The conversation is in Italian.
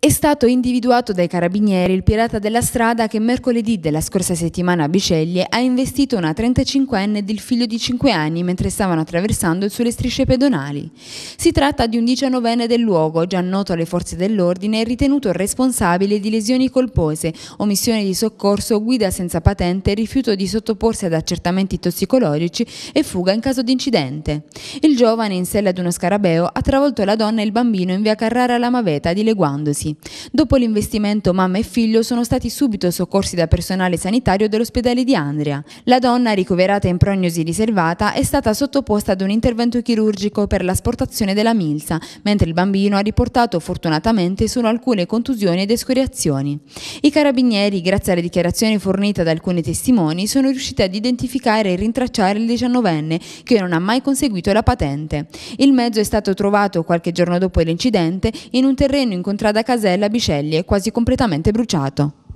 è stato individuato dai carabinieri il pirata della strada che mercoledì della scorsa settimana a Biceglie ha investito una 35enne del figlio di 5 anni mentre stavano attraversando sulle strisce pedonali. Si tratta di un 19enne del luogo, già noto alle forze dell'ordine e ritenuto responsabile di lesioni colpose, omissione di soccorso, guida senza patente, rifiuto di sottoporsi ad accertamenti tossicologici e fuga in caso di incidente. Il giovane in sella ad uno scarabeo ha travolto la donna e il bambino in via Carrara alla Lamaveta dileguandosi feriti. Dopo l'investimento mamma e figlio sono stati subito soccorsi da personale sanitario dell'ospedale di Andria. La donna, ricoverata in prognosi riservata, è stata sottoposta ad un intervento chirurgico per l'asportazione della milza, mentre il bambino ha riportato fortunatamente solo alcune contusioni ed escoriazioni. I carabinieri, grazie alla dichiarazione fornita da alcuni testimoni, sono riusciti ad identificare e rintracciare il 19enne, che non ha mai conseguito la patente. Il mezzo è stato trovato qualche giorno dopo l'incidente in un terreno in contrada casa Casella Bicelli è quasi completamente bruciato.